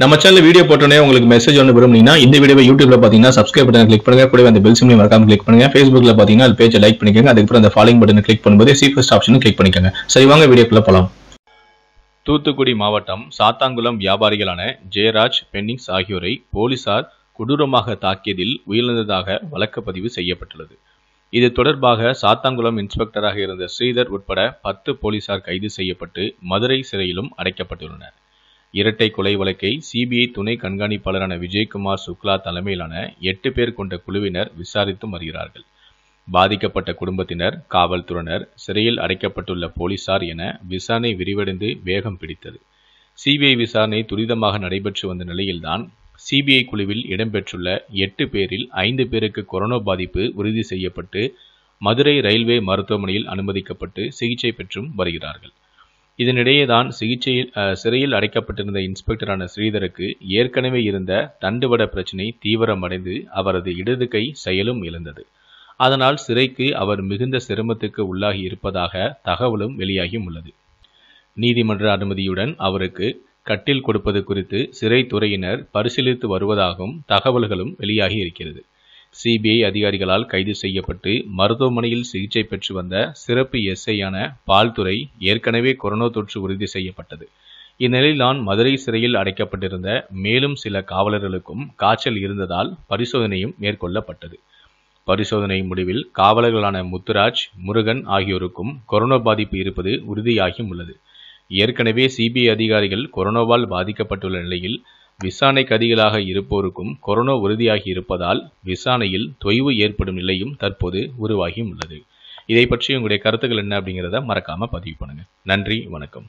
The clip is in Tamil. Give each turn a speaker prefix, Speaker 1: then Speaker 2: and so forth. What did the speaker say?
Speaker 1: நம்ம சேனல் வீடியோ போட்டோன்னே உங்களுக்கு மெசேஜ் ஒன்று விரும்புனீங்கன்னா இந்த வீடியோ யூடியூப்ல பார்த்தீங்கன்னா சப்ஸ்கிரைப் பட்டன் கிளிக் பண்ணுங்க கூட அந்த பெல் சிம்லையும் மறக்காம கிளிக் பண்ணுங்க ஃபேஸ்புக்ல பார்த்தீங்கன்னா அது பேஜை லைக் பண்ணிக்கோங்க அதுக்கப்புறம் அந்த ஃபாலோயிங் பட்டன் கிளிக் பண்ணும்போது சி ஃபர்ஸ்ட் ஆப்ஷனும் கிளிக் பண்ணிக்கோங்க சரி வாங்க வீடியோக்குள்ள போலாம்
Speaker 2: தூத்துக்குடி மாவட்டம் சாத்தாங்குளம் வியாபாரிகளான ஜெயராஜ் பென்னிங்ஸ் ஆகியோரை போலீசார் கொடூரமாக தாக்கியதில் உயிரிழந்ததாக வழக்கப்பதிவு செய்யப்பட்டுள்ளது இது தொடர்பாக சாத்தாங்குளம் இன்ஸ்பெக்டராக இருந்த ஸ்ரீதர் உட்பட பத்து போலீசார் கைது செய்யப்பட்டு மதுரை சிறையிலும் அடைக்கப்பட்டுள்ளனர் இரட்டை கொலை வழக்கை சிபிஐ துணை கண்காணிப்பாளரான விஜயகுமார் சுக்லா தலைமையிலான எட்டு பேர் கொண்ட குழுவினர் விசாரித்து வருகிறார்கள் பாதிக்கப்பட்ட குடும்பத்தினர் காவல்துறையினர் சிறையில் அடைக்கப்பட்டுள்ள போலீசார் என விசாரணை விரிவடைந்து வேகம் பிடித்தது சிபிஐ விசாரணை துரிதமாக நடைபெற்று வந்த நிலையில்தான் சிபிஐ குழுவில் இடம்பெற்றுள்ள எட்டு பேரில் ஐந்து பேருக்கு கொரோனா பாதிப்பு உறுதி செய்யப்பட்டு மதுரை ரயில்வே மருத்துவமனையில் அனுமதிக்கப்பட்டு சிகிச்சை பெற்றும் வருகிறார்கள் இதனிடையேதான் சிகிச்சையில் சிறையில் அடைக்கப்பட்டிருந்த இன்ஸ்பெக்டரான ஸ்ரீதருக்கு ஏற்கனவே இருந்த தண்டுவட பிரச்சினை தீவிரமடைந்து அவரது இடது கை செயலும் இழந்தது அதனால் சிறைக்கு அவர் மிகுந்த சிரமத்துக்கு உள்ளாகி இருப்பதாக தகவலும் வெளியாகி உள்ளது நீதிமன்ற அனுமதியுடன் அவருக்கு கட்டில் கொடுப்பது குறித்து சிறைத்துறையினர் பரிசீலித்து வருவதாகவும் தகவல்களும் வெளியாகி இருக்கிறது சிபிஐ அதிகாரிகளால் கைது செய்யப்பட்டு மருத்துவமனையில் சிகிச்சை பெற்று வந்த சிறப்பு எஸ்ஐயான பால்துறை ஏற்கனவே கொரோனா தொற்று உறுதி செய்யப்பட்டது இந்நிலையில் நான் மதுரை சிறையில் அடைக்கப்பட்டிருந்த மேலும் சில காவலர்களுக்கும் காய்ச்சல் இருந்ததால் பரிசோதனையும் மேற்கொள்ளப்பட்டது பரிசோதனை முடிவில் காவலர்களான முத்துராஜ் முருகன் ஆகியோருக்கும் கொரோனா பாதிப்பு இருப்பது உறுதியாகியும் உள்ளது ஏற்கனவே சிபிஐ அதிகாரிகள் கொரோனாவால் பாதிக்கப்பட்டுள்ள நிலையில் விசாரணை கைதிகளாக இருப்போருக்கும் கொரோனா உறுதியாகி இருப்பதால் விசாரணையில் தொய்வு ஏற்படும் நிலையும் தற்போது உருவாகியும் உள்ளது இதை பற்றி உங்களுடைய கருத்துக்கள் என்ன அப்படிங்கிறத மறக்காமல் பதிவு பண்ணுங்கள் நன்றி வணக்கம்